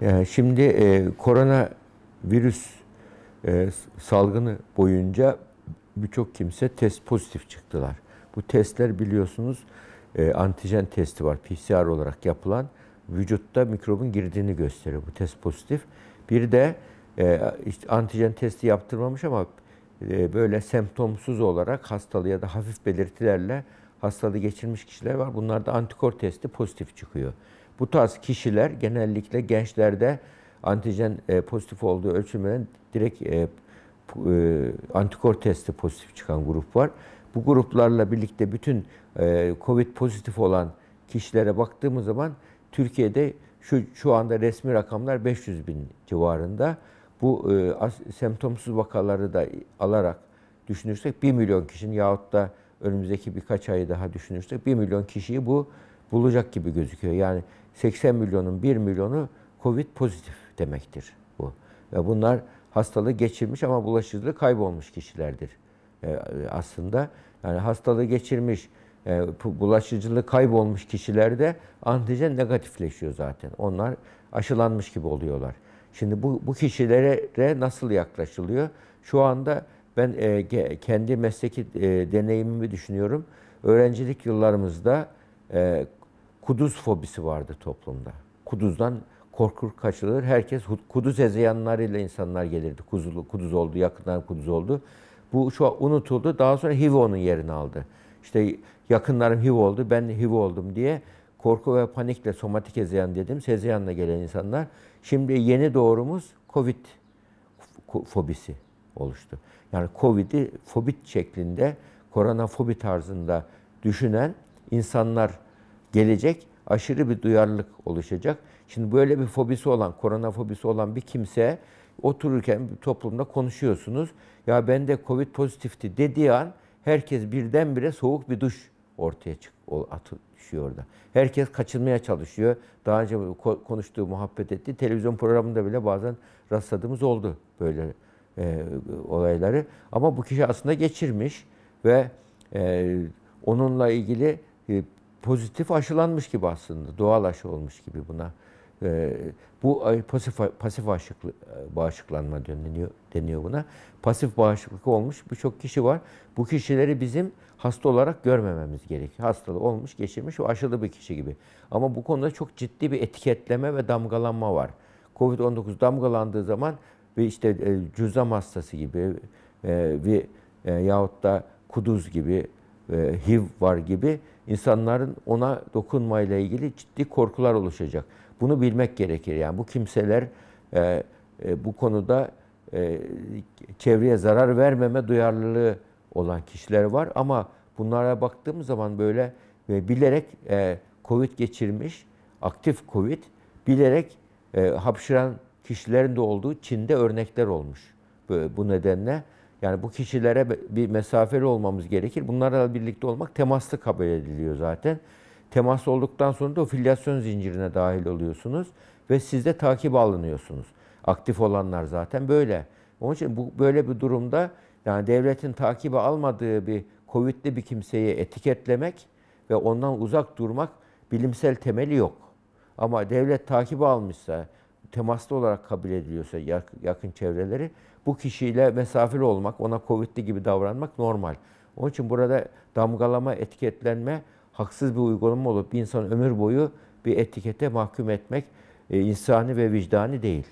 Yani ee, şimdi e, korona virüs e, salgını boyunca birçok kimse test pozitif çıktılar. Bu testler biliyorsunuz e, antijen testi var PCR olarak yapılan vücutta mikrobun girdiğini gösteriyor bu test pozitif. Bir de e, işte antijen testi yaptırmamış ama e, böyle semptomsuz olarak hastalığı ya da hafif belirtilerle hastalığı geçirmiş kişiler var. Bunlarda antikor testi pozitif çıkıyor. Bu tarz kişiler genellikle gençlerde antijen e, pozitif olduğu ölçülmeden direkt e, e, antikor testi pozitif çıkan grup var. Bu gruplarla birlikte bütün e, COVID pozitif olan kişilere baktığımız zaman Türkiye'de şu şu anda resmi rakamlar 500 bin civarında. Bu e, as, semptomsuz vakaları da alarak düşünürsek 1 milyon kişinin yahut da önümüzdeki birkaç ayı daha düşünürsek 1 milyon kişiyi bu bulacak gibi gözüküyor. Yani 80 milyonun 1 milyonu Covid pozitif demektir bu. Ve bunlar hastalığı geçirmiş ama bulaşıcılığı kaybolmuş kişilerdir e, aslında. Yani hastalığı geçirmiş, e, bulaşıcılığı kaybolmuş kişilerde antijen negatifleşiyor zaten. Onlar aşılanmış gibi oluyorlar. Şimdi bu, bu kişilere nasıl yaklaşılıyor? Şu anda ben e, kendi mesleki e, deneyimimi düşünüyorum. Öğrencilik yıllarımızda e, Kuduz fobisi vardı toplumda. Kuduz'dan korkur kaçılır. Herkes Kuduz ezeyanlarıyla insanlar gelirdi. Kuduz, Kuduz oldu, yakından Kuduz oldu. Bu şu an unutuldu. Daha sonra HIV onun yerini aldı. İşte yakınlarım HIV oldu, ben HIV oldum diye korku ve panikle somatik ezeyan dedim. Sezeyanla gelen insanlar. Şimdi yeni doğrumuz Covid fobisi oluştu. Yani Covid'i fobit şeklinde, korona koronafobi tarzında düşünen insanlar gelecek aşırı bir duyarlılık oluşacak. Şimdi böyle bir fobisi olan, korona fobisi olan bir kimse otururken bir toplumda konuşuyorsunuz. Ya ben de Covid pozitifti dediği an herkes birdenbire soğuk bir duş ortaya çık atışıyor orada. Herkes kaçınmaya çalışıyor. Daha önce konuştuğu, muhabbet etti. Televizyon programında bile bazen rastladığımız oldu böyle e, olayları. Ama bu kişi aslında geçirmiş ve e, onunla ilgili e, pozitif aşılanmış gibi aslında. Doğal aşı olmuş gibi buna. E, bu pasif pasif bağışıklı, e, bağışıklanma deniliyor, deniyor buna. Pasif bağışıklık olmuş birçok kişi var. Bu kişileri bizim hasta olarak görmememiz gerekiyor. Hastalığı olmuş, geçirmiş ve aşılı bir kişi gibi. Ama bu konuda çok ciddi bir etiketleme ve damgalanma var. Covid-19 damgalandığı zaman ve işte e, cüzam hastası gibi e, ve e, yahut da kuduz gibi, e, HIV var gibi insanların ona dokunmayla ilgili ciddi korkular oluşacak. Bunu bilmek gerekir. Yani bu kimseler e, e, bu konuda e, çevreye zarar vermeme duyarlılığı olan kişiler var ama bunlara baktığım zaman böyle e, bilerek e, Covid geçirmiş, aktif Covid bilerek e, hapşıran kişilerin de olduğu Çin'de örnekler olmuş. Böyle, bu nedenle yani bu kişilere bir mesafeli olmamız gerekir. Bunlarla birlikte olmak temaslı kabul ediliyor zaten. Temas olduktan sonra da o filyasyon zincirine dahil oluyorsunuz ve siz de takip alınıyorsunuz. Aktif olanlar zaten böyle. Onun için bu böyle bir durumda yani devletin takibi almadığı bir Covid'li bir kimseyi etiketlemek ve ondan uzak durmak bilimsel temeli yok. Ama devlet takibi almışsa, temaslı olarak kabul ediliyorsa yakın çevreleri bu kişiyle mesafeli olmak, ona Covid'li gibi davranmak normal. Onun için burada damgalama, etiketlenme haksız bir uygulama olup bir insan ömür boyu bir etikete mahkum etmek e, insani ve vicdani değil.